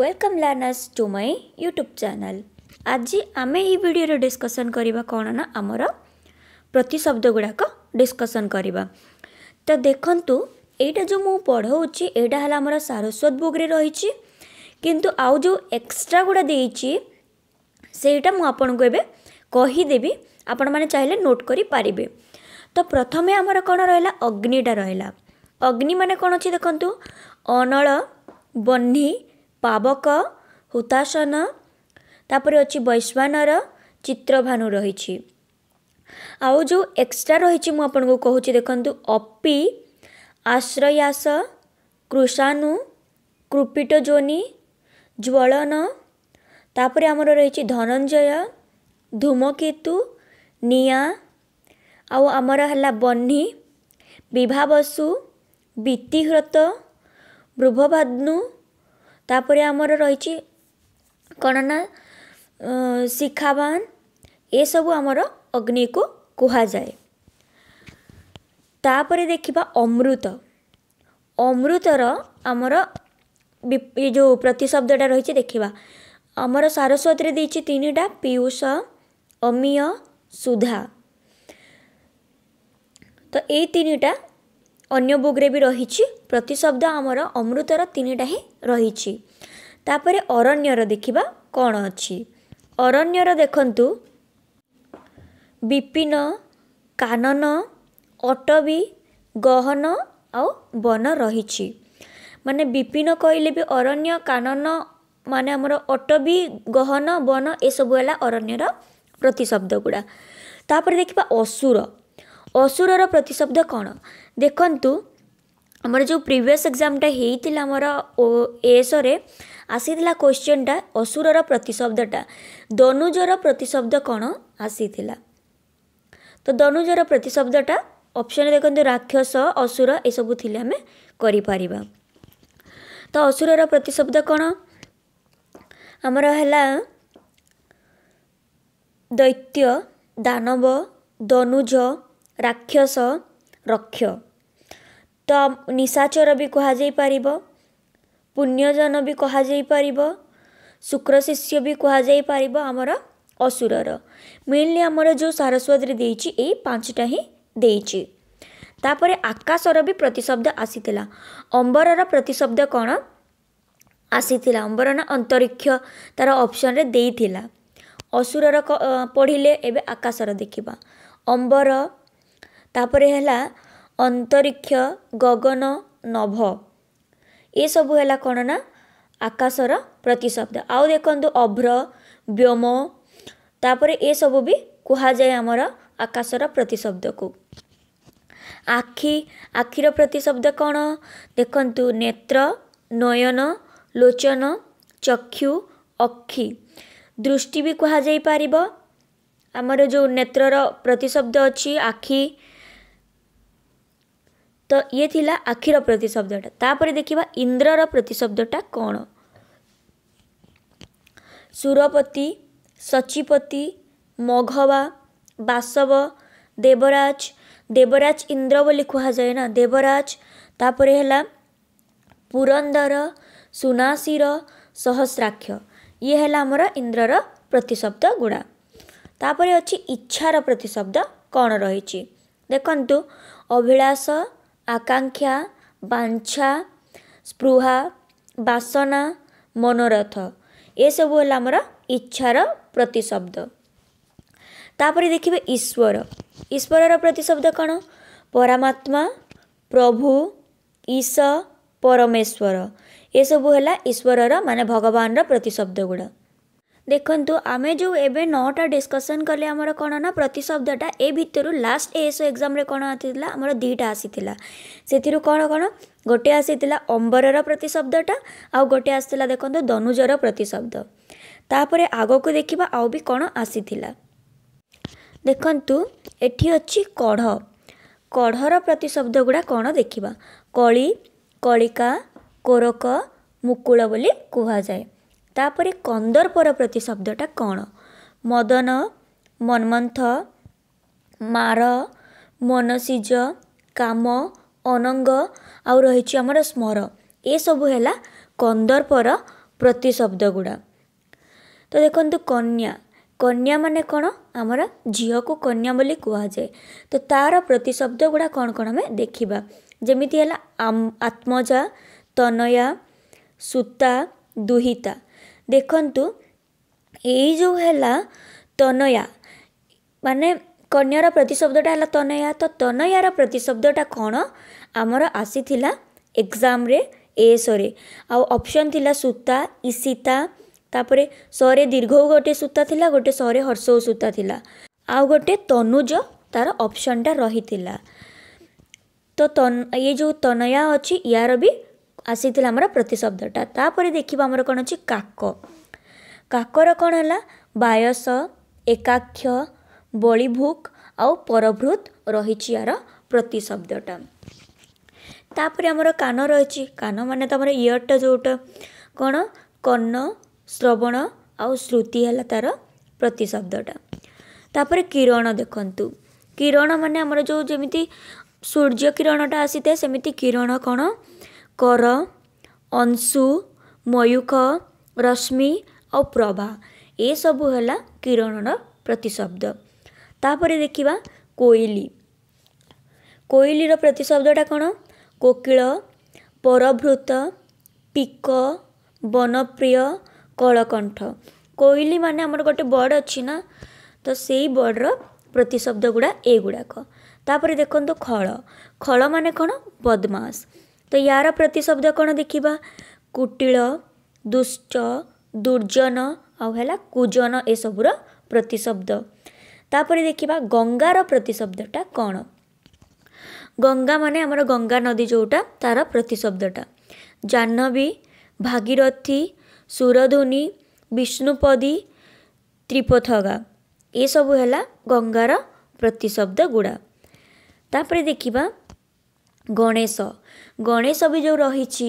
welcome learners to my YouTube channel ଆଜି ଆମେ ଏହି ଭିଡ଼ିଓରେ ଡିସ୍କସନ୍ କରିବା କ'ଣ ନା ଆମର ପ୍ରତିଶବ୍ଦ ଗୁଡ଼ାକ ଡିସ୍କସନ୍ କରିବା ତ ଦେଖନ୍ତୁ ଏଇଟା ଯେଉଁ ମୁଁ ପଢ଼ାଉଛି ଏଇଟା ହେଲା ଆମର ସାରସ୍ୱତ ବୁକ୍ରେ ରହିଛି କିନ୍ତୁ ଆଉ ଯେଉଁ ଏକ୍ସଟ୍ରା ଗୁଡ଼ା ଦେଇଛି ସେଇଟା ମୁଁ ଆପଣଙ୍କୁ ଏବେ କହିଦେବି ଆପଣମାନେ ଚାହିଁଲେ ନୋଟ୍ କରିପାରିବେ ତ ପ୍ରଥମେ ଆମର କ'ଣ ରହିଲା ଅଗ୍ନିଟା ରହିଲା ଅଗ୍ନି ମାନେ କ'ଣ ଅଛି ଦେଖନ୍ତୁ ଅନଳ ବହ୍ନି ପାବକ ହୁତାସନ ତାପରେ ଅଛି ବୈଶ୍ୱାନର ଚିତ୍ରଭାନୁ ରହିଛି ଆଉ ଯେଉଁ ଏକ୍ସଟ୍ରା ରହିଛି ମୁଁ ଆପଣଙ୍କୁ କହୁଛି ଦେଖନ୍ତୁ ଅପି ଆଶ୍ରୟାସ କୃଷାନୁ କୃପିଟଜୋନି ଜ୍ୱଳନ ତାପରେ ଆମର ରହିଛି ଧନଞ୍ଜୟ ଧୂମକେତୁ ନିଆଁ ଆଉ ଆମର ହେଲା ବହ୍ନି ବିଭାବସୁ ବିତିହ୍ରତ ବୃଭବାଦ୍ନୁ ତାପରେ ଆମର ରହିଛି କ'ଣ ନା ଶିଖାବାନ ଏସବୁ ଆମର ଅଗ୍ନିକୁ କୁହାଯାଏ ତାପରେ ଦେଖିବା ଅମୃତ ଅମୃତର ଆମର ଏ ଯେଉଁ ପ୍ରତିଶବ୍ଦଟା ରହିଛି ଦେଖିବା ଆମର ସାରସ୍ୱତରେ ଦେଇଛି ତିନିଟା ପିୟୁଷ ଅମୀୟ ସୁଧା ତ ଏଇ ତିନିଟା ଅନ୍ୟ ବୁକ୍ରେ ବି ରହିଛି ପ୍ରତିଶବ୍ଦ ଆମର ଅମୃତର ତିନିଟା ହିଁ ରହିଛି ତାପରେ ଅରଣ୍ୟର ଦେଖିବା କ'ଣ ଅଛି ଅରଣ୍ୟର ଦେଖନ୍ତୁ ବିପିନ କାନନ ଅଟବି ଗହନ ଆଉ ବନ ରହିଛି ମାନେ ବିପିନ କହିଲେ ବି ଅରଣ୍ୟ କାନନ ମାନେ ଆମର ଅଟବି ଗହନ ବନ ଏସବୁ ହେଲା ଅରଣ୍ୟର ପ୍ରତିଶବ୍ଦ ଗୁଡ଼ା ତାପରେ ଦେଖିବା ଅସୁର ଅସୁରର ପ୍ରତିଶବ୍ଦ କ'ଣ ଦେଖନ୍ତୁ ଆମର ଯେଉଁ ପ୍ରିଭିୟସ୍ ଏକ୍ଜାମ୍ଟା ହେଇଥିଲା ଆମର ଓ ଏସ୍ରେ ଆସିଥିଲା କୋଶ୍ଚିନ୍ଟା ଅସୁରର ପ୍ରତିଶବ୍ଦଟା ଦନୁଜର ପ୍ରତିଶବ୍ଦ କ'ଣ ଆସିଥିଲା ତ ଦନୁଜର ପ୍ରତିଶବ୍ଦଟା ଅପସନ୍ ଦେଖନ୍ତୁ ରାକ୍ଷସ ଅସୁର ଏସବୁ ଥିଲେ ଆମେ କରିପାରିବା ତ ଅସୁରର ପ୍ରତିଶବ୍ଦ କ'ଣ ଆମର ହେଲା ଦୈତ୍ୟ ଦାନବ ଦନୁଜ राक्ष रक्ष निशाचर वि पार पुण्यानुहाइ पार शुक्र शिष्य विुवाई पारेको अब असुरर मेनली अब जो सारस्वती दि पाँचटा हिँदैछ तशर वि प्रतिशब्द अंबर अम्बर प्रतिशब्द कसिला अम्बर न अन्तरिक तार अप्सन दिला असुर पढ़िले पढि एउटा आकाशर देखा अंबर ତାପରେ ହେଲା ଅନ୍ତରିକ୍ଷ ଗଗନ ନଭ ଏସବୁ ହେଲା କ'ଣ ନା ଆକାଶର ପ୍ରତିଶବ୍ଦ ଆଉ ଦେଖନ୍ତୁ ଅଭ୍ର ବ୍ୟୋମ ତାପରେ ଏସବୁ ବି କୁହାଯାଏ ଆମର ଆକାଶର ପ୍ରତିଶବ୍ଦକୁ ଆଖି ଆଖିର ପ୍ରତିଶବ୍ଦ କ'ଣ ଦେଖନ୍ତୁ ନେତ୍ର ନୟନ ଲୋଚନ ଚକ୍ଷୁ ଅକ୍ଷି ଦୃଷ୍ଟି ବି କୁହାଯାଇପାରିବ ଆମର ଯେଉଁ ନେତ୍ରର ପ୍ରତିଶବ୍ଦ ଅଛି ଆଖି त इला आखिर प्रतिशब्दर देखा इन्द्र र प्रतिशब्दा कन् सुरपति सचिपति मघवा बासव देवराज देवराज इन्द्र बोली कु देवराज तापर पुरन्दर सुनाशीर सहस्राक्ष या आम इन्द्र प्रतिशब्द गुणा तपर अझ इच्छार प्रतिशब्द कि देखु अभिलाष आकांक्षा बान्छा स्पृहा बासना मनोरथ सब होला इच्छार प्रतिशब्द तापरी देखि ईश्वर ईश्वर प्रतिशब्द परमात्मा प्रभु ईश परमेश्वर सब होला ईश्वर भगवान र गुड़ा देख्नु आमे जो ए ना डिस्कसन कले आम क प्रतिशब्दा ए भित्रु लास्ट एस एक्जाम कति अब दुईटा आसिला कन कि आउँछ अम्बर प्रतिशब्दा आउँ गसिला धनुजर प्रतिशब्द त आगको देखि आउँ आसिला देखु ए कढ कढर प्रतिशब्दुडा कन देखि कलिकरक मुकु पनि कु ତାପରେ କନ୍ଦର୍ପର ପ୍ରତି ଶବ୍ଦଟା କ'ଣ ମଦନ ମନ୍ମନ୍ଥ ମାର ମନସିଜ କାମ ଅନଙ୍ଗ ଆଉ ରହିଛି ଆମର ସ୍ମର ଏସବୁ ହେଲା କନ୍ଦର୍ପର ପ୍ରତିଶବ୍ଦ ଗୁଡ଼ା ତ ଦେଖନ୍ତୁ କନ୍ୟା କନ୍ୟା ମାନେ କ'ଣ ଆମର ଝିଅକୁ କନ୍ୟା ବୋଲି କୁହାଯାଏ ତ ତା'ର ପ୍ରତିଶବ୍ଦ ଗୁଡ଼ା କ'ଣ କ'ଣ ଆମେ ଦେଖିବା ଯେମିତି ହେଲା ଆତ୍ମଜା ତନୟା ସୂତା ଦୁହିତା ଦେଖନ୍ତୁ ଏଇ ଯେଉଁ ହେଲା ତନୟା ମାନେ କନ୍ୟାର ପ୍ରତିଶବ୍ଦଟା ହେଲା ତନୟା ତ ତନୟାର ପ୍ରତିଶବ୍ଦଟା କ'ଣ ଆମର ଆସିଥିଲା ଏକ୍ଜାମ୍ରେ ସରେ ଆଉ ଅପସନ୍ ଥିଲା ସୂତା ଇସିତା ତାପରେ ସରେ ଦୀର୍ଘଉ ଗୋଟେ ସୂତା ଥିଲା ଗୋଟେ ସରେ ହର୍ଷଉ ସୂତା ଥିଲା ଆଉ ଗୋଟେ ତନୁଜ ତାର ଅପସନ୍ଟା ରହିଥିଲା ତ ତନ ଏ ଯେଉଁ ତନୟା ଅଛି ୟାର ବି ଆସିଥିଲା ଆମର ପ୍ରତିଶବ୍ଦଟା ତାପରେ ଦେଖିବା ଆମର କ'ଣ ଅଛି କାକ କାକର କ'ଣ ହେଲା ବାୟସ ଏକାକ୍ଷ ବଳିଭୁକ ଆଉ ପରଭୃତ ରହିଛି ଆର ପ୍ରତିଶବ୍ଦଟା ତାପରେ ଆମର କାନ ରହିଛି କାନ ମାନେ ତ ଆମର ଇୟର୍ଟା ଯେଉଁଟା କ'ଣ କର୍ଣ୍ଣ ଶ୍ରବଣ ଆଉ ଶ୍ରୁତି ହେଲା ତା'ର ପ୍ରତିଶବ୍ଦଟା ତାପରେ କିରଣ ଦେଖନ୍ତୁ କିରଣ ମାନେ ଆମର ଯେଉଁ ଯେମିତି ସୂର୍ଯ୍ୟ କିରଣଟା ଆସିଥାଏ ସେମିତି କିରଣ କ'ଣ କର ଅଂଶୁ ମୟୂଖ ରଶ୍ମି ଆଉ ପ୍ରଭା ଏସବୁ ହେଲା କିରଣର ପ୍ରତିଶବ୍ଦ ତାପରେ ଦେଖିବା କୋଇଲି କୋଇଲିର ପ୍ରତିଶବ୍ଦଟା କ'ଣ କୋକିଳ ପରଭୃତ ପିକ ବନପ୍ରିୟ କଳକଣ୍ଠ କୋଇଲି ମାନେ ଆମର ଗୋଟେ ବର୍ଡ଼ ଅଛି ନା ତ ସେଇ ବର୍ଡ଼ର ପ୍ରତିଶବ୍ଦ ଗୁଡ଼ା ଏଗୁଡ଼ାକ ତାପରେ ଦେଖନ୍ତୁ ଖଳ ଖଳ ମାନେ କ'ଣ ବଦମାସ ତ ଏହାର ପ୍ରତିଶବ୍ଦ କ'ଣ ଦେଖିବା କୁଟିଳ ଦୁଷ୍ଟ ଦୁର୍ଜନ ଆଉ ହେଲା କୁଜନ ଏସବୁର ପ୍ରତିଶବ୍ଦ ତାପରେ ଦେଖିବା ଗଙ୍ଗାର ପ୍ରତିଶବ୍ଦଟା କ'ଣ ଗଙ୍ଗା ମାନେ ଆମର ଗଙ୍ଗା ନଦୀ ଯେଉଁଟା ତା'ର ପ୍ରତିଶବ୍ଦଟା ଜାହ୍ନବୀ ଭାଗୀରଥୀ ସୁରଧୁନି ବିଷ୍ଣୁପଦୀ ତ୍ରିପଥଗା ଏସବୁ ହେଲା ଗଙ୍ଗାର ପ୍ରତିଶବ୍ଦ ଗୁଡ଼ା ତାପରେ ଦେଖିବା ଗଣେଶ ଗଣେଶ ବି ଯେଉଁ ରହିଛି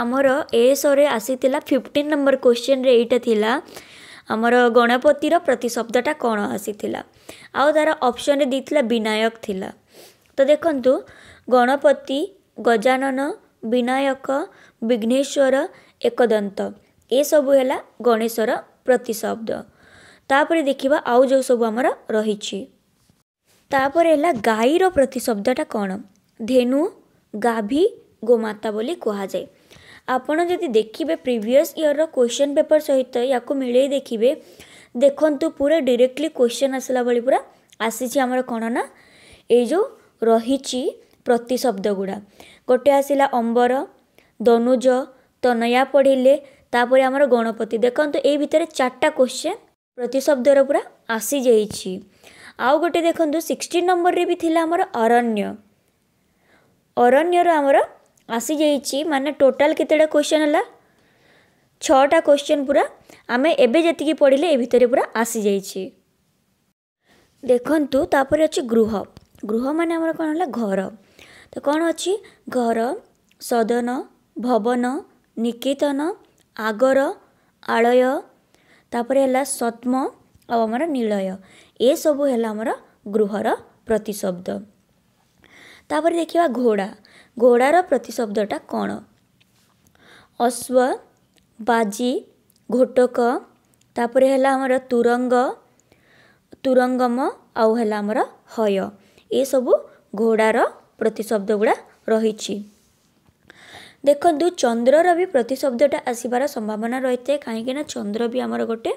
ଆମର ଏସରେ ଆସିଥିଲା ଫିଫ୍ଟିନ୍ ନମ୍ବର କୋଶ୍ଚିନ୍ରେ ଏଇଟା ଥିଲା ଆମର ଗଣପତିର ପ୍ରତିଶବ୍ଦଟା କ'ଣ ଆସିଥିଲା ଆଉ ତା'ର ଅପସନ୍ରେ ଦେଇଥିଲା ବିନାୟକ ଥିଲା ତ ଦେଖନ୍ତୁ ଗଣପତି ଗଜାନନ ବିନାୟକ ବିଘ୍ନେଶ୍ୱର ଏକଦନ୍ତ ଏସବୁ ହେଲା ଗଣେଶର ପ୍ରତିଶବ୍ଦ ତାପରେ ଦେଖିବା ଆଉ ଯେଉଁ ସବୁ ଆମର ରହିଛି ତାପରେ ହେଲା ଗାଈର ପ୍ରତିଶବ୍ଦଟା କ'ଣ ଧେନୁ ଗାଭି ଗୋମାତା ବୋଲି କୁହାଯାଏ ଆପଣ ଯଦି ଦେଖିବେ ପ୍ରିଭିୟସ୍ ଇୟର୍ର କୋଶ୍ଚେନ୍ ପେପର୍ ସହିତ ୟାକୁ ମିଳେଇ ଦେଖିବେ ଦେଖନ୍ତୁ ପୁରା ଡିରେକ୍ଟଲି କୋଶ୍ଚେନ୍ ଆସିଲା ଭଳି ପୁରା ଆସିଛି ଆମର କ'ଣ ନା ଏଇ ଯେଉଁ ରହିଛି ପ୍ରତିଶବ୍ଦଗୁଡ଼ା ଗୋଟେ ଆସିଲା ଅମ୍ବର ଦନୁଜ ତନୟା ପଢ଼ିଲେ ତାପରେ ଆମର ଗଣପତି ଦେଖନ୍ତୁ ଏଇ ଭିତରେ ଚାରିଟା କୋଶ୍ଚେନ୍ ପ୍ରତିଶବ୍ଦର ପୁରା ଆସିଯାଇଛି ଆଉ ଗୋଟେ ଦେଖନ୍ତୁ ସିକ୍ସଟିନ୍ ନମ୍ବରରେ ବି ଥିଲା ଆମର ଅରଣ୍ୟ ଅରଣ୍ୟର ଆମର ଆସିଯାଇଛି ମାନେ ଟୋଟାଲ୍ କେତେଟା କୋଶ୍ଚେନ୍ ହେଲା ଛଅଟା କୋଶ୍ଚେନ୍ ପୁରା ଆମେ ଏବେ ଯେତିକି ପଢ଼ିଲେ ଏ ଭିତରେ ପୁରା ଆସିଯାଇଛି ଦେଖନ୍ତୁ ତାପରେ ଅଛି ଗୃହ ଗୃହ ମାନେ ଆମର କ'ଣ ହେଲା ଘର ତ କ'ଣ ଅଛି ଘର ସଦନ ଭବନ ନିକେତନ ଆଗର ଆଳୟ ତାପରେ ହେଲା ସତ୍ମ ଆଉ ଆମର ନିଳୟ ଏସବୁ ହେଲା ଆମର ଗୃହର ପ୍ରତିଶବ୍ଦ ତାପରେ ଦେଖିବା ଘୋଡ଼ା ଘୋଡ଼ାର ପ୍ରତିଶବ୍ଦଟା କ'ଣ ଅଶ୍ୱ ବାଜି ଘୋଟକ ତାପରେ ହେଲା ଆମର ତୁରଙ୍ଗ ତୁରଙ୍ଗମ ଆଉ ହେଲା ଆମର ହୟ ଏସବୁ ଘୋଡ଼ାର ପ୍ରତିଶବ୍ଦ ଗୁଡ଼ା ରହିଛି ଦେଖନ୍ତୁ ଚନ୍ଦ୍ରର ବି ପ୍ରତିଶବ୍ଦଟା ଆସିବାର ସମ୍ଭାବନା ରହିଥାଏ କାହିଁକିନା ଚନ୍ଦ୍ର ବି ଆମର ଗୋଟେ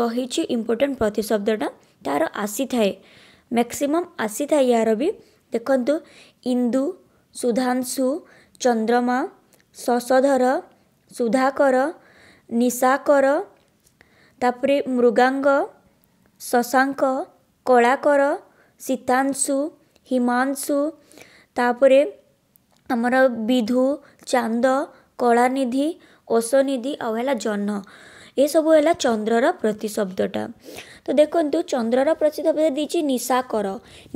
ରହିଛି ଇମ୍ପୋର୍ଟାଣ୍ଟ ପ୍ରତିଶବ୍ଦଟା ତା'ର ଆସିଥାଏ ମ୍ୟାକ୍ସିମମ୍ ଆସିଥାଏ ଏହାର ବି ଦେଖନ୍ତୁ ଇନ୍ଦୁ ସୁଧାଂଶୁ ଚନ୍ଦ୍ରମା ଶଶଧର ସୁଧାକର ନିଶାକର ତାପରେ ମୃଗାଙ୍ଗ ଶଶାଙ୍କ କଳାକର ସୀତାଂଶୁ ହିମାଂଶୁ ତାପରେ ଆମର ବିଧୁ ଚାନ୍ଦ କଳାନିଧି ଓଷନିଧି ଆଉ ହେଲା ଜହ୍ନ ଏସବୁ ହେଲା ଚନ୍ଦ୍ରର ପ୍ରତିଶବ୍ଦଟା ତ ଦେଖନ୍ତୁ ଚନ୍ଦ୍ରର ପ୍ରତିଶବ୍ଦ ଦେଇଛି ନିଶାକର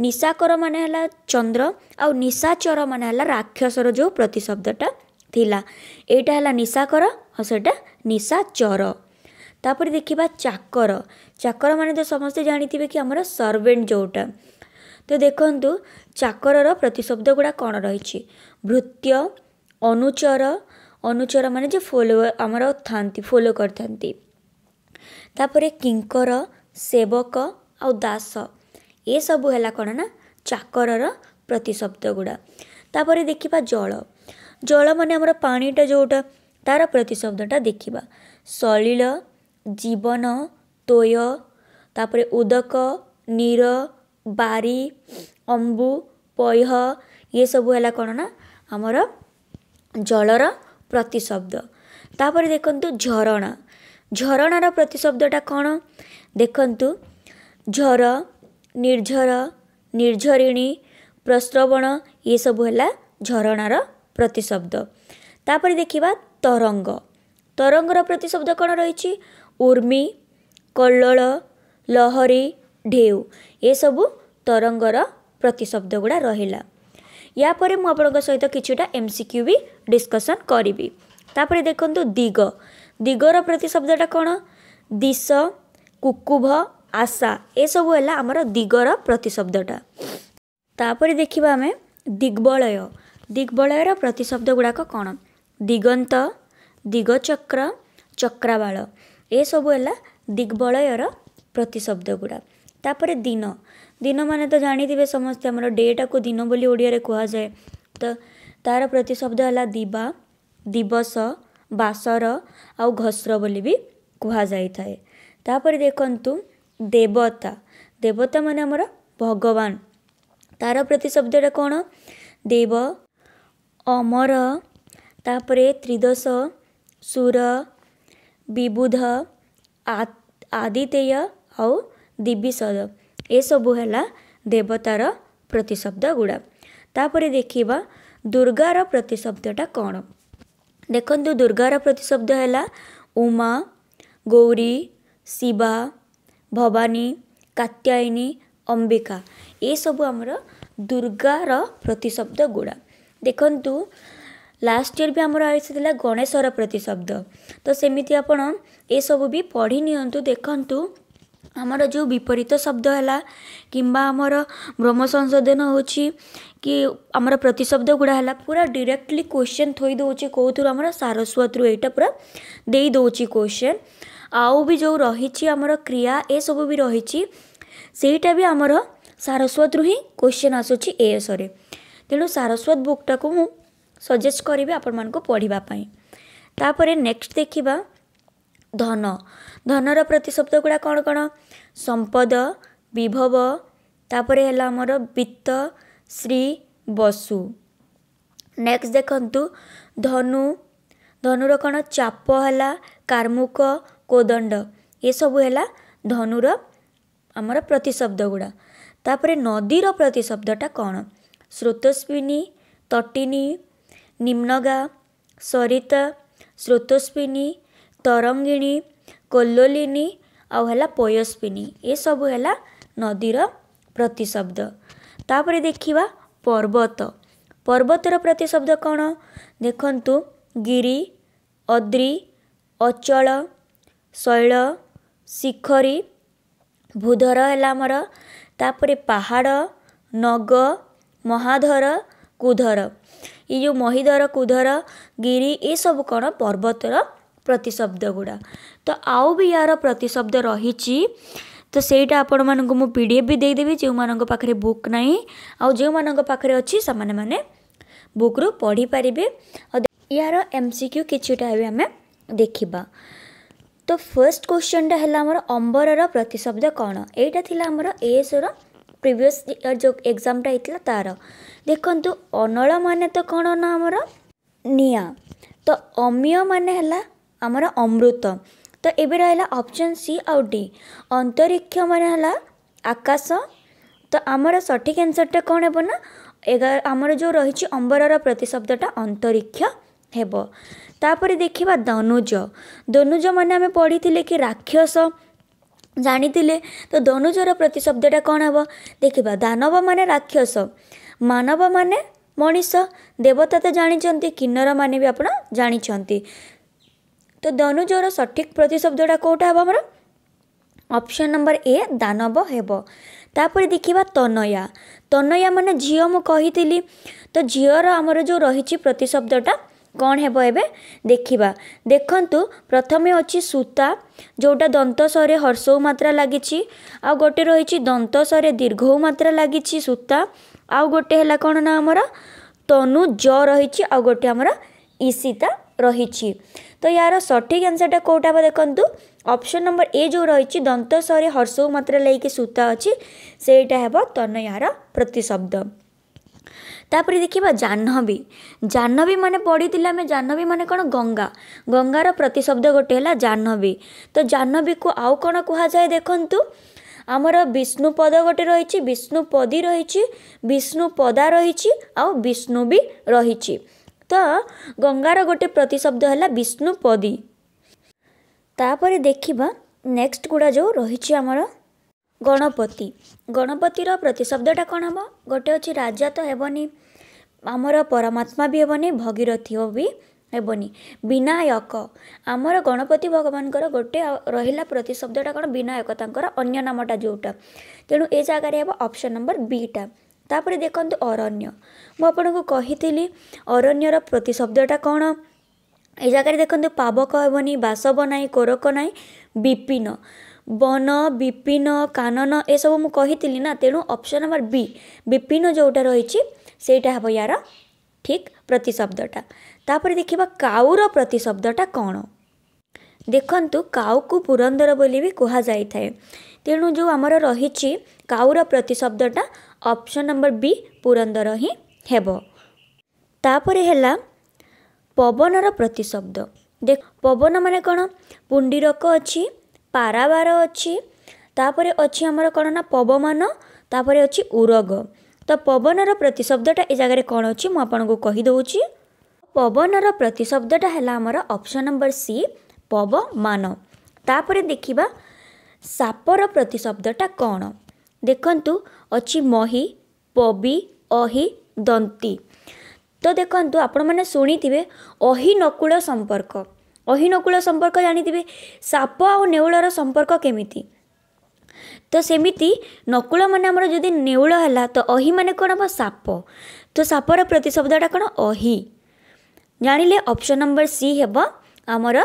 ନିଶାକର ମାନେ ହେଲା ଚନ୍ଦ୍ର ଆଉ ନିଶାଚର ମାନେ ହେଲା ରାକ୍ଷସର ଯେଉଁ ପ୍ରତିଶବ୍ଦଟା ଥିଲା ଏଇଟା ହେଲା ନିଶାକର ଆଉ ସେଇଟା ନିଶାଚର ତାପରେ ଦେଖିବା ଚାକର ଚାକର ମାନେ ତ ସମସ୍ତେ ଜାଣିଥିବେ କି ଆମର ସର୍ଭେଣ୍ଟ ଯେଉଁଟା ତ ଦେଖନ୍ତୁ ଚାକରର ପ୍ରତିଶବ୍ଦ ଗୁଡ଼ା କ'ଣ ରହିଛି ଭୃତ୍ୟ ଅନୁଚର ଅନୁଚରମାନେ ଯେ ଫଲୋ ଆମର ଥାନ୍ତି ଫଲୋ କରିଥାନ୍ତି ତାପରେ କିଙ୍କର ସେବକ ଆଉ ଦାସ ଏସବୁ ହେଲା କ'ଣ ନା ଚାକରର ପ୍ରତିଶବ୍ଦ ଗୁଡ଼ା ତାପରେ ଦେଖିବା ଜଳ ଜଳ ମାନେ ଆମର ପାଣିଟା ଯେଉଁଟା ତା'ର ପ୍ରତିଶବ୍ଦଟା ଦେଖିବା ଶଳିଳ ଜୀବନ ତୋୟ ତାପରେ ଉଦକ ନୀର ବାରି ଅମ୍ବୁ ପୈହ ଏସବୁ ହେଲା କ'ଣ ନା ଆମର ଜଳର ପ୍ରତିଶବ୍ଦ ତାପରେ ଦେଖନ୍ତୁ ଝରଣା ଝରଣାର ପ୍ରତିଶବ୍ଦଟା କ'ଣ ଦେଖନ୍ତୁ ଝର ନିର୍ଝର ନିର୍ଝରିଣୀ ପ୍ରଶ୍ରବଣ ଏସବୁ ହେଲା ଝରଣାର ପ୍ରତିଶବ୍ଦ ତାପରେ ଦେଖିବା ତରଙ୍ଗ ତରଙ୍ଗର ପ୍ରତିଶବ୍ଦ କ'ଣ ରହିଛି ଉର୍ମି କଲ୍ଲଳ ଲହରୀ ଢେଉ ଏସବୁ ତରଙ୍ଗର ପ୍ରତିଶବ୍ଦ ଗୁଡ଼ା ରହିଲା ୟାପରେ ମୁଁ ଆପଣଙ୍କ ସହିତ କିଛିଟା ଏମ୍ ସି କ୍ୟୁ ବି ଡିସ୍କସନ୍ କରିବି ତାପରେ ଦେଖନ୍ତୁ ଦିଗ ଦିଗର ପ୍ରତିଶବ୍ଦଟା କ'ଣ ଦିଶ କୁକୁଭ ଆଶା ଏସବୁ ହେଲା ଆମର ଦିଗର ପ୍ରତିଶବ୍ଦଟା ତାପରେ ଦେଖିବା ଆମେ ଦିଗ୍ବଳୟ ଦିଗ୍ବଳୟର ପ୍ରତିଶବ୍ଦ ଗୁଡ଼ାକ କ'ଣ ଦିଗନ୍ତ ଦିଗଚକ୍ର ଚକ୍ରାବାଳ ଏସବୁ ହେଲା ଦିଗ୍ବଳୟର ପ୍ରତିଶବ୍ଦ ଗୁଡ଼ା ତାପରେ ଦିନ ଦିନମାନେ ତ ଜାଣିଥିବେ ସମସ୍ତେ ଆମର ଡେ'ଟାକୁ ଦିନ ବୋଲି ଓଡ଼ିଆରେ କୁହାଯାଏ ତ ତା'ର ପ୍ରତିଶବ୍ଦ ହେଲା ଦିବା ଦିବସ ବାସର ଆଉ ଘସ୍ର ବୋଲି ବି କୁହାଯାଇଥାଏ ତା'ପରେ ଦେଖନ୍ତୁ ଦେବତା ଦେବତାମାନେ ଆମର ଭଗବାନ ତା'ର ପ୍ରତିଶବ୍ଦଟା କ'ଣ ଦେବ ଅମର ତାପରେ ତ୍ରିଦୋଷ ସୁର ବିବୁଧ ଆଦିତେୟ ଆଉ ଦିବିଶଦ एसबु होला देवतार प्रतिशब्द गुड़ा तपर देखा दुर्गार प्रतिशब्दा कन् देखु दुर्गार प्रतिशब्द प्रतिशब्दे उमा गौरी शिवा भवानी कात्यायनी अम्बिक एसबुम दुर्गार प्रतिशब्द प्रतिशब्द गुड़ा लास्ट इयर प्रतिशब्दुडा देखु लायर विम आणेशतिशब्द ति पढिनिय देख विपरीत शब्द होला कम्बा अब भ्रम संशोधन हौ कि आम प्रतिशब्दुडा पुरा डिरक्टली क्वेसन थोदेउ को सारस्वत्रु यहीटा पुरा देदछ क्वेसन आउँ रहिम क्रिया एसबु रहिटाबि आम सारस्वत्रु हिँ कोचेन आसु सारस्वत बुकटा को सजेस्ट गरे आप तापर नेक्स्ट देखि धन ଧନର ପ୍ରତିଶବ୍ଦ ଗୁଡ଼ା କ'ଣ କ'ଣ ସମ୍ପଦ ବିଭବ ତାପରେ ହେଲା ଆମର ବିତ୍ତ ଶ୍ରୀ ବସୁ ନେକ୍ସଟ ଦେଖନ୍ତୁ ଧନୁ ଧନୁର କ'ଣ ଚାପ ହେଲା କାର୍ମୁକ କୋଦଣ୍ଡ ଏସବୁ ହେଲା ଧନୁର ଆମର ପ୍ରତିଶବ୍ଦ ଗୁଡ଼ା ତାପରେ ନଦୀର ପ୍ରତିଶବ୍ଦଟା କ'ଣ ସ୍ରୋତସ୍ୱିନୀ ତଟିନୀ ନିମ୍ନଗା ସରିତା ସ୍ରୋତସ୍ୱିନୀ ତରଙ୍ଗିଣୀ कलिन आउला पयस्विी सब होला नदी र प्रतिशब्द त पर्वत पर्वत र प्रतिशब्द कु गिरी अद्री अचल शैल शिखरी भूधर होला तापर पाहाड नग महाधर कुधर महीधर कुधर गिरी एसबु कर्वत प्रतिशब्द गुड़ा तो आउ भी यार प्रतिशब्द रही तो सहीटा आपण मानक मुझे पी डी एफ भी देदेवि जो मान पाखे बुक नहीं आखिर अच्छे से मैंने बुक्रु पढ़ीपर यार एम सिक्यू किटा भी आम देखा तो फर्स्ट क्वेश्चन क्वेश्चनटा है अंबर रतिशब्द कौन यहाँ थी आम एस रिवियस् जो एग्जाम होता तार देखु अनल मैने तो कौन ना आमर नि तो अमीय मान है अमृत ତ ଏବେ ରହିଲା ଅପସନ୍ ସି ଆଉ ଡି ଅନ୍ତରୀକ୍ଷ ମାନେ ହେଲା ଆକାଶ ତ ଆମର ସଠିକ୍ ଆନ୍ସର୍ଟା କ'ଣ ହେବ ନା ଏଗାର ଆମର ଯେଉଁ ରହିଛି ଅମ୍ବରର ପ୍ରତିଶବ୍ଦଟା ଅନ୍ତରୀକ୍ଷ ହେବ ତାପରେ ଦେଖିବା ଧନୁଜ ଧନୁଜ ମାନେ ଆମେ ପଢ଼ିଥିଲେ କି ରାକ୍ଷସ ଜାଣିଥିଲେ ତ ଧନୁଜର ପ୍ରତିଶବ୍ଦଟା କ'ଣ ହେବ ଦେଖିବା ଦାନବ ମାନେ ରାକ୍ଷସ ମାନବ ମାନେ ମଣିଷ ଦେବତା ତ ଜାଣିଛନ୍ତି କିନ୍ନର ମାନେ ବି ଆପଣ ଜାଣିଛନ୍ତି ତ ଦନୁଜର ସଠିକ୍ ପ୍ରତିଶବ୍ଦଟା କେଉଁଟା ହେବ ଆମର ଅପସନ୍ ନମ୍ବର ଏ ଦାନବ ହେବ ତାପରେ ଦେଖିବା ତନୟା ତନୟା ମାନେ ଝିଅ ମୁଁ କହିଥିଲି ତ ଝିଅର ଆମର ଯେଉଁ ରହିଛି ପ୍ରତିଶବ୍ଦଟା କ'ଣ ହେବ ଏବେ ଦେଖିବା ଦେଖନ୍ତୁ ପ୍ରଥମେ ଅଛି ସୂତା ଯେଉଁଟା ଦନ୍ତସରେ ହର୍ଷଉ ମାତ୍ରା ଲାଗିଛି ଆଉ ଗୋଟେ ରହିଛି ଦନ୍ତସରେ ଦୀର୍ଘଉ ମାତ୍ରା ଲାଗିଛି ସୂତା ଆଉ ଗୋଟେ ହେଲା କ'ଣ ନା ଆମର ତନୁ ଜ ରହିଛି ଆଉ ଗୋଟେ ଆମର ଇସିତା ରହିଛି ତ ୟାର ସଠିକ୍ ଆନ୍ସରଟା କେଉଁଟା ହେବ ଦେଖନ୍ତୁ ଅପସନ୍ ନମ୍ବର ଏ ଯେଉଁ ରହିଛି ଦନ୍ତ ସରେ ହର୍ଷଉ ମାତ୍ରା ଲାଗିକି ସୂତା ଅଛି ସେଇଟା ହେବ ତନ ୟାର ପ୍ରତିଶବ୍ଦ ତାପରେ ଦେଖିବା ଜାହ୍ନବୀ ଜାହ୍ନବୀ ମାନେ ପଢ଼ିଥିଲେ ଆମେ ଜାହ୍ନବୀ ମାନେ କ'ଣ ଗଙ୍ଗା ଗଙ୍ଗାର ପ୍ରତିଶବ୍ଦ ଗୋଟେ ହେଲା ଜାହ୍ନବୀ ତ ଜାହ୍ନବୀକୁ ଆଉ କ'ଣ କୁହାଯାଏ ଦେଖନ୍ତୁ ଆମର ବିଷ୍ଣୁପଦ ଗୋଟେ ରହିଛି ବିଷ୍ଣୁପଦୀ ରହିଛି ବିଷ୍ଣୁପଦା ରହିଛି ଆଉ ବିଷ୍ଣୁ ବି ରହିଛି ତ ଗଙ୍ଗାର ଗୋଟେ ପ୍ରତିଶବ୍ଦ ହେଲା ବିଷ୍ଣୁପଦୀ ତାପରେ ଦେଖିବା ନେକ୍ସଟ ଗୁଡ଼ା ଯେଉଁ ରହିଛି ଆମର ଗଣପତି ଗଣପତିର ପ୍ରତିଶବ୍ଦଟା କ'ଣ ହେବ ଗୋଟେ ଅଛି ରାଜା ତ ହେବନି ଆମର ପରମାତ୍ମା ବି ହେବନି ଭଗୀରଥ ବି ହେବନି ବିନାୟକ ଆମର ଗଣପତି ଭଗବାନଙ୍କର ଗୋଟେ ରହିଲା ପ୍ରତିଶବ୍ଦଟା କ'ଣ ବିନାୟକ ତାଙ୍କର ଅନ୍ୟ ନାମଟା ଯେଉଁଟା ତେଣୁ ଏ ଜାଗାରେ ହେବ ଅପସନ୍ ନମ୍ବର ବିଟା ତାପରେ ଦେଖନ୍ତୁ ଅରଣ୍ୟ ମୁଁ ଆପଣଙ୍କୁ କହିଥିଲି ଅରଣ୍ୟର ପ୍ରତିଶବ୍ଦଟା କ'ଣ ଏ ଜାଗାରେ ଦେଖନ୍ତୁ ପାବକ ହେବନି ବାସବ ନାହିଁ କୋରକ ନାହିଁ ବିପିନ ବନ ବିପିନ କାନନ ଏସବୁ ମୁଁ କହିଥିଲି ନା ତେଣୁ ଅପସନ୍ ନମ୍ବର ବି ବିପିନ ଯେଉଁଟା ରହିଛି ସେଇଟା ହେବ ୟାର ଠିକ୍ ପ୍ରତିଶବ୍ଦଟା ତାପରେ ଦେଖିବା କାଉର ପ୍ରତିଶବ୍ଦଟା କ'ଣ ଦେଖନ୍ତୁ କାଉକୁ ପୁରନ୍ଦର ବୋଲି ବି କୁହାଯାଇଥାଏ ତେଣୁ ଯେଉଁ ଆମର ରହିଛି କାଉର ପ୍ରତିଶବ୍ଦଟା ଅପସନ୍ ନମ୍ବର ବି ପୁରନ୍ଦର ହିଁ ହେବ ତାପରେ ହେଲା ପବନର ପ୍ରତିଶବ୍ଦ ଦେଖ ପବନ ମାନେ କ'ଣ ପୁଣ୍ଡିରକ ଅଛି ପାରାବାର ଅଛି ତାପରେ ଅଛି ଆମର କ'ଣ ନା ପବମାନ ତାପରେ ଅଛି ଉରଗ ତ ପବନର ପ୍ରତିଶବ୍ଦଟା ଏ ଜାଗାରେ କ'ଣ ଅଛି ମୁଁ ଆପଣଙ୍କୁ କହିଦେଉଛି ପବନର ପ୍ରତିଶବ୍ଦଟା ହେଲା ଆମର ଅପସନ୍ ନମ୍ବର ସି ପବମାନ ତାପରେ ଦେଖିବା ସାପର ପ୍ରତିଶବ୍ଦଟା କ'ଣ ଦେଖନ୍ତୁ ଅଛି ମହି ପବି ଅହି ଦନ୍ତି ତ ଦେଖନ୍ତୁ ଆପଣମାନେ ଶୁଣିଥିବେ ଅହି ନକୁଳ ସମ୍ପର୍କ ଅହି ନକୁଳ ସମ୍ପର୍କ ଜାଣିଥିବେ ସାପ ଆଉ ନେଉଳର ସମ୍ପର୍କ କେମିତି ତ ସେମିତି ନକୁଳ ମାନେ ଆମର ଯଦି ନେଉଳ ହେଲା ତ ଅହି ମାନେ କ'ଣ ହେବ ସାପ ତ ସାପର ପ୍ରତିଶବ୍ଦଟା କ'ଣ ଅହି ଜାଣିଲେ ଅପ୍ସନ୍ ନମ୍ବର ସି ହେବ ଆମର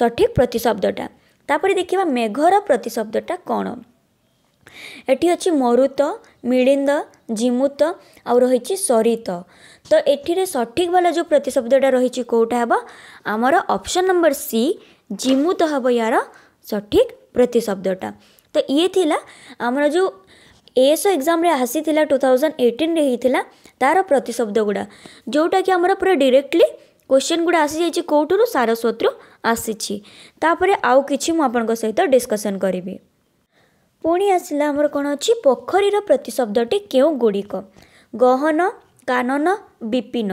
ସଠିକ୍ ପ୍ରତିଶବ୍ଦଟା तापर देखा मेघर प्रतिशब्दा कौन एटी अच्छी मरुत मिलिंद जिमुत आ रही सरित तो ये सठिक वाला जो प्रतिशब्दा रही कौटा हम आमर अप्सन नंबर सी जिमुत हम यार सठिक प्रतिशब्दा तो ये आम जो एस एग्जाम आसी टू थाउजेंड एटिन में तार प्रतिशब्द गुड़ा जोटा कि आम पूरा डीरेक्टली क्वेश्चन गुड़ा आसी जाए कौटू सारस्वतु ଆସିଛି ତାପରେ ଆଉ କିଛି ମୁଁ ଆପଣଙ୍କ ସହିତ ଡିସ୍କସନ୍ କରିବି ପୁଣି ଆସିଲା ଆମର କ'ଣ ଅଛି ପୋଖରୀର ପ୍ରତିଶବ୍ଦଟି କେଉଁ ଗୁଡ଼ିକ ଗହନ କାନନ ବିପିନ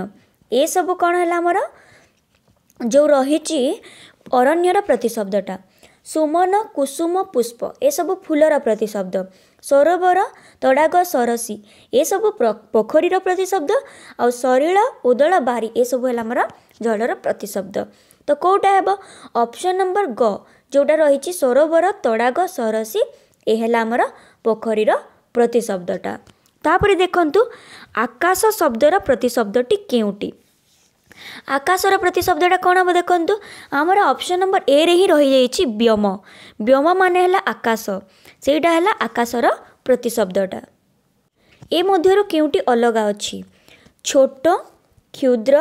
ଏସବୁ କ'ଣ ହେଲା ଆମର ଯେଉଁ ରହିଛି ଅରଣ୍ୟର ପ୍ରତିଶବ୍ଦଟା ସୁମନ କୁସୁମ ପୁଷ୍ପ ଏସବୁ ଫୁଲର ପ୍ରତିଶବ୍ଦ ସରୋବର ତଡ଼ାଗ ସରସୀ ଏସବୁ ପୋଖରୀର ପ୍ରତିଶବ୍ଦ ଆଉ ସରିଳ ଉଦଳ ବାରି ଏସବୁ ହେଲା ଆମର ଜଳର ପ୍ରତିଶବ୍ଦ ତ କେଉଁଟା ହେବ ଅପସନ୍ ନମ୍ବର ଗ ଯେଉଁଟା ରହିଛି ସରୋବର ତଡ଼ାଗ ସରସି ଏ ହେଲା ଆମର ପୋଖରୀର ପ୍ରତିଶବ୍ଦଟା ତାପରେ ଦେଖନ୍ତୁ ଆକାଶ ଶବ୍ଦର ପ୍ରତିଶବ୍ଦଟି କେଉଁଟି ଆକାଶର ପ୍ରତିଶବ୍ଦଟା କ'ଣ ହେବ ଦେଖନ୍ତୁ ଆମର ଅପସନ୍ ନମ୍ବର ଏରେ ହିଁ ରହିଯାଇଛି ବ୍ୟମ ବ୍ୟମ ମାନେ ହେଲା ଆକାଶ ସେଇଟା ହେଲା ଆକାଶର ପ୍ରତିଶବ୍ଦଟା ଏ ମଧ୍ୟରୁ କେଉଁଟି ଅଲଗା ଅଛି ଛୋଟ କ୍ଷୁଦ୍ର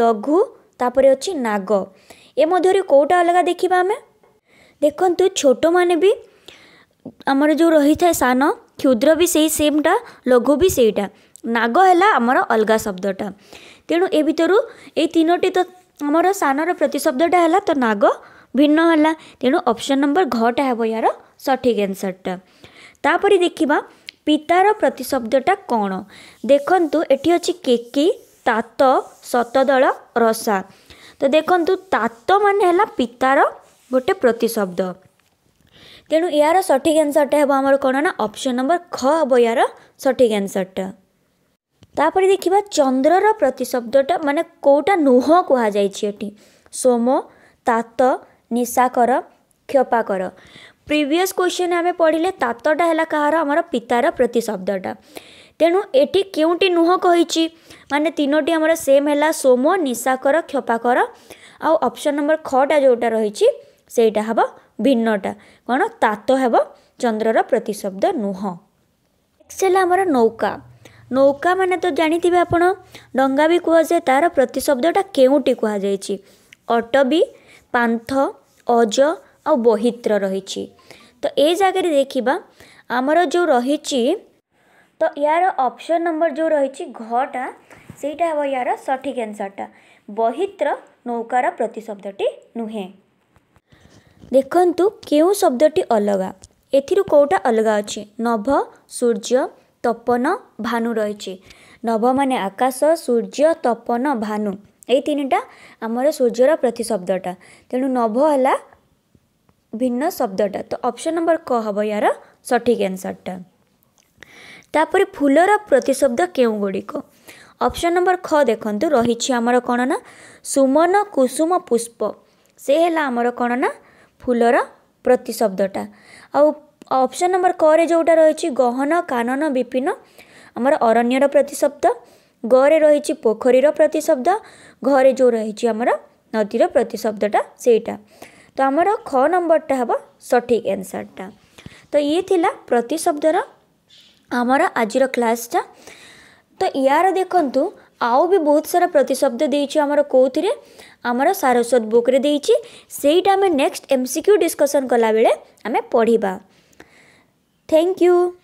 ଲଘୁ ତାପରେ ଅଛି ନାଗ ଏ ମଧ୍ୟରେ କେଉଁଟା ଅଲଗା ଦେଖିବା ଆମେ ଦେଖନ୍ତୁ ଛୋଟମାନେ ବି ଆମର ଯେଉଁ ରହିଥାଏ ସାନ କ୍ଷୁଦ୍ର ବି ସେଇ ସେମ୍ଟା ଲଘୁ ବି ସେଇଟା ନାଗ ହେଲା ଆମର ଅଲଗା ଶବ୍ଦଟା ତେଣୁ ଏ ଭିତରୁ ଏଇ ତିନୋଟି ତ ଆମର ସାନର ପ୍ରତିଶବ୍ଦଟା ହେଲା ତ ନାଗ ଭିନ୍ନ ହେଲା ତେଣୁ ଅପସନ୍ ନମ୍ବର ଘଟା ହେବ ୟାର ସଠିକ୍ ଆନ୍ସର୍ଟା ତାପରେ ଦେଖିବା ପିତାର ପ୍ରତିଶବ୍ଦଟା କ'ଣ ଦେଖନ୍ତୁ ଏଠି ଅଛି କେକି तात सतद रसा त देखुँ तात मलाई पितार गए प्रतिशब्द तेणु या र सठिक आन्सर टा कहाँ अप्सन नम्बर ख हर सठिक आन्सर टापर देखि चन्द्र र प्रतिशब्दा मौटा नुह कुत निसाकर क्षपाकर प्रिभियस क्वेसन आम पढि तातटा होला कहाँ आम पितार प्रतिशब्दा तेणु एटि केुह ମାନେ ତିନୋଟି ଆମର ସେମ୍ ହେଲା ସୋମ ନିଶାକର କ୍ଷପାକର ଆଉ ଅପସନ୍ ନମ୍ବର ଖଟା ଯେଉଁଟା ରହିଛି ସେଇଟା ହେବ ଭିନ୍ନଟା କ'ଣ ତାତ ହେବ ଚନ୍ଦ୍ରର ପ୍ରତିଶବ୍ଦ ନୁହଁ ନେକ୍ସଟ୍ ହେଲା ଆମର ନୌକା ନୌକା ମାନେ ତ ଜାଣିଥିବେ ଆପଣ ଡଙ୍ଗା ବି କୁହାଯାଏ ତା'ର ପ୍ରତିଶବ୍ଦଟା କେଉଁଟି କୁହାଯାଇଛି ଅଟବି ପାନ୍ଥ ଅଜ ଆଉ ବହିତ୍ର ରହିଛି ତ ଏ ଜାଗାରେ ଦେଖିବା ଆମର ଯେଉଁ ରହିଛି ତ ଏହାର ଅପସନ୍ ନମ୍ବର ଯେଉଁ ରହିଛି ଘଟା ସେଇଟା ହେବ ୟାର ସଠିକ୍ ଆନ୍ସର୍ଟା ବହିତ୍ର ନୌକାର ପ୍ରତିଶବ୍ଦଟି ନୁହେଁ ଦେଖନ୍ତୁ କେଉଁ ଶବ୍ଦଟି ଅଲଗା ଏଥିରୁ କେଉଁଟା ଅଲଗା ଅଛି ନଭ ସୂର୍ଯ୍ୟ ତପନ ଭାନୁ ରହିଛି ନଭ ମାନେ ଆକାଶ ସୂର୍ଯ୍ୟ ତପନ ଭାନୁ ଏଇ ତିନିଟା ଆମର ସୂର୍ଯ୍ୟର ପ୍ରତିଶବ୍ଦଟା ତେଣୁ ନଭ ହେଲା ଭିନ୍ନ ଶବ୍ଦଟା ତ ଅପସନ୍ ନମ୍ବର କ ହେବ ୟାର ସଠିକ୍ ଆନ୍ସର୍ଟା ତାପରେ ଫୁଲର ପ୍ରତିଶବ୍ଦ କେଉଁ ଗୁଡ଼ିକ অপশন নাম্বার খ देखंतु रही छि हमरा कोनाना सुमन कुसुम पुष्प सेला हमरा कोनाना ফুলର প্রতিশব্দটা অ অপশন নাম্বার ক রে জউটা रही छि গহন কানন বিপিন हमरा অরন্যର প্রতিশব্দ গ রে रही छि পুকুরিର প্রতিশব্দ ঘ রে জউ रही छि हमरा নদীର প্রতিশব্দটা সেইটা তো हमरा খ নাম্বারটা হব সঠিক অ্যানসারটা তো ই থিলা প্রতিশব্দର আমরা আজিৰ ক্লাসটা ତ ଏହାର ଦେଖନ୍ତୁ ଆଉ ବି ବହୁତ ସାରା ପ୍ରତିଶବ୍ଦ ଦେଇଛି ଆମର କେଉଁଥିରେ ଆମର ସାରସ୍ୱତ ବୁକ୍ରେ ଦେଇଛି ସେଇଟା ଆମେ next M C Q discussion କଲାବେଳେ ଆମେ ପଢ଼ିବା ଥ୍ୟାଙ୍କ ୟୁ